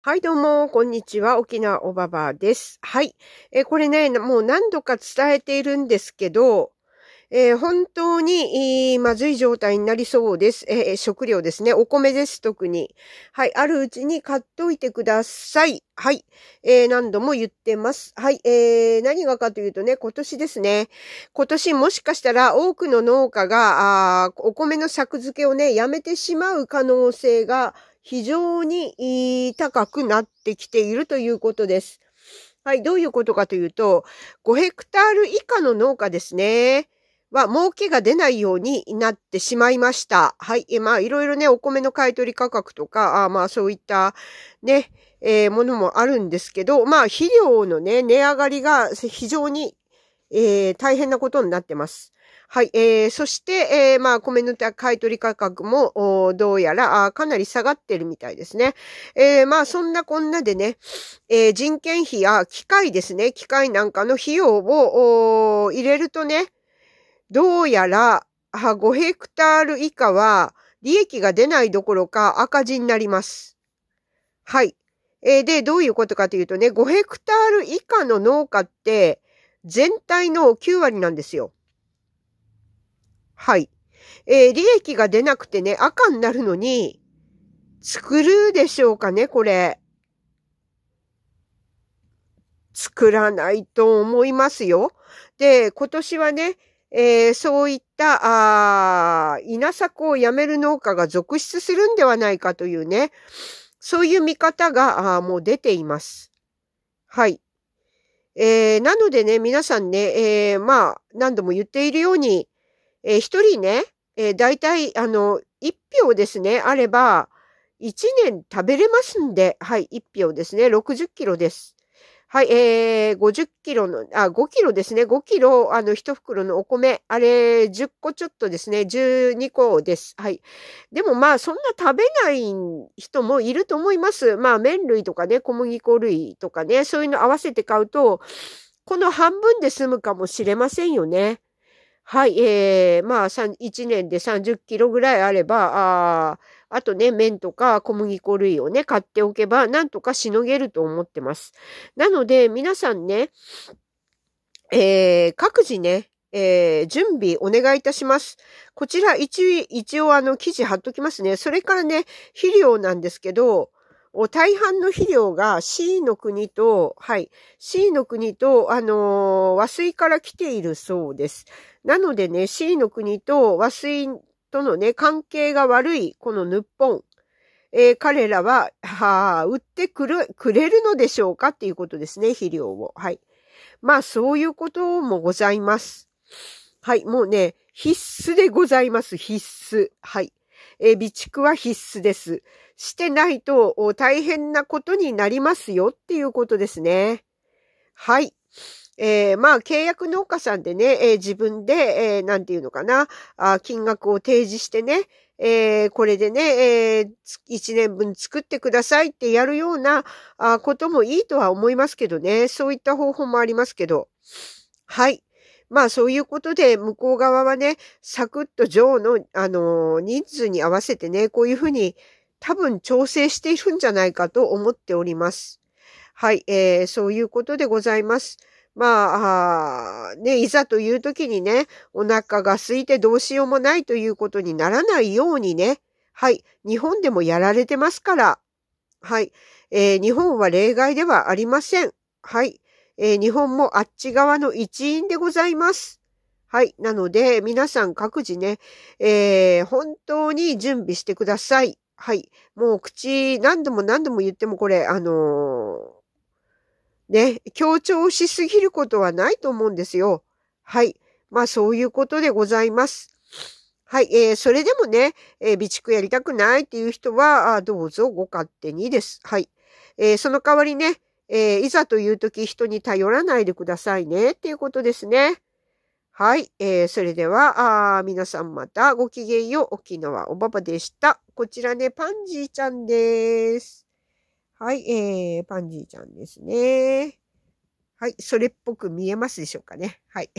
はい、どうも、こんにちは。沖縄おばばです。はい。えこれね、もう何度か伝えているんですけど、えー、本当に、まずい状態になりそうです。えー、食料ですね。お米です、特に。はい。あるうちに買っといてください。はい。えー、何度も言ってます。はい。えー、何がかというとね、今年ですね。今年もしかしたら多くの農家が、あお米の作付けをね、やめてしまう可能性が非常に高くなってきているということです。はい。どういうことかというと、5ヘクタール以下の農家ですね。は儲けが出ないようになってしまいました。はい。えまあ、いろいろね、お米の買取価格とか、あまあ、そういったね、えー、ものもあるんですけど、まあ、肥料のね、値上がりが非常に、えー、大変なことになってます。はい。えー、そして、えー、まあ、米の買取価格も、どうやらかなり下がってるみたいですね。えー、まあ、そんなこんなでね、えー、人件費や機械ですね、機械なんかの費用を入れるとね、どうやら5ヘクタール以下は利益が出ないどころか赤字になります。はい。えー、で、どういうことかというとね、5ヘクタール以下の農家って全体の9割なんですよ。はい。えー、利益が出なくてね、赤になるのに、作るでしょうかね、これ。作らないと思いますよ。で、今年はね、えー、そういったあ稲作をやめる農家が続出するんではないかというね、そういう見方があもう出ています。はい。えー、なのでね、皆さんね、えー、まあ、何度も言っているように、えー、一人ね、えー、大体、あの、一票ですね、あれば、一年食べれますんで、はい、一票ですね、60キロです。はい、えー、50キロの、あ、5キロですね。5キロ、あの、1袋のお米、あれ、10個ちょっとですね。12個です。はい。でもまあ、そんな食べない人もいると思います。まあ、麺類とかね、小麦粉類とかね、そういうの合わせて買うと、この半分で済むかもしれませんよね。はい、えー、まあ、1年で30キロぐらいあれば、ああとね、麺とか小麦粉類をね、買っておけば、なんとかしのげると思ってます。なので、皆さんね、えー、各自ね、えー、準備お願いいたします。こちら一、一応あの記事貼っときますね。それからね、肥料なんですけど、大半の肥料が C の国と、はい、C の国と、あのー、和水から来ているそうです。なのでね、C の国と和水とのね、関係が悪い、この日本。えー、彼らは、は売ってくる、くれるのでしょうかっていうことですね、肥料を。はい。まあ、そういうこともございます。はい、もうね、必須でございます、必須。はい。え備蓄は必須です。してないと大変なことになりますよっていうことですね。はい。えー、まあ、契約農家さんでね、えー、自分で、えー、なんていうのかな、あ金額を提示してね、えー、これでね、えー、1年分作ってくださいってやるようなあこともいいとは思いますけどね、そういった方法もありますけど。はい。まあそういうことで向こう側はね、サクッと女王の、あのー、人数に合わせてね、こういうふうに多分調整しているんじゃないかと思っております。はい、えー、そういうことでございます。まあ、あね、いざという時にね、お腹が空いてどうしようもないということにならないようにね、はい、日本でもやられてますから、はい、えー、日本は例外ではありません。はい。えー、日本もあっち側の一員でございます。はい。なので、皆さん各自ね、えー、本当に準備してください。はい。もう口、何度も何度も言ってもこれ、あのー、ね、強調しすぎることはないと思うんですよ。はい。まあ、そういうことでございます。はい。えー、それでもね、えー、備蓄やりたくないっていう人は、あどうぞご勝手にです。はい。えー、その代わりね、えー、いざという時人に頼らないでくださいねっていうことですね。はい。えー、それでは、あ皆さんまたごきげんよう。沖縄おばばでした。こちらね、パンジーちゃんです。はい。えー、パンジーちゃんですね。はい。それっぽく見えますでしょうかね。はい。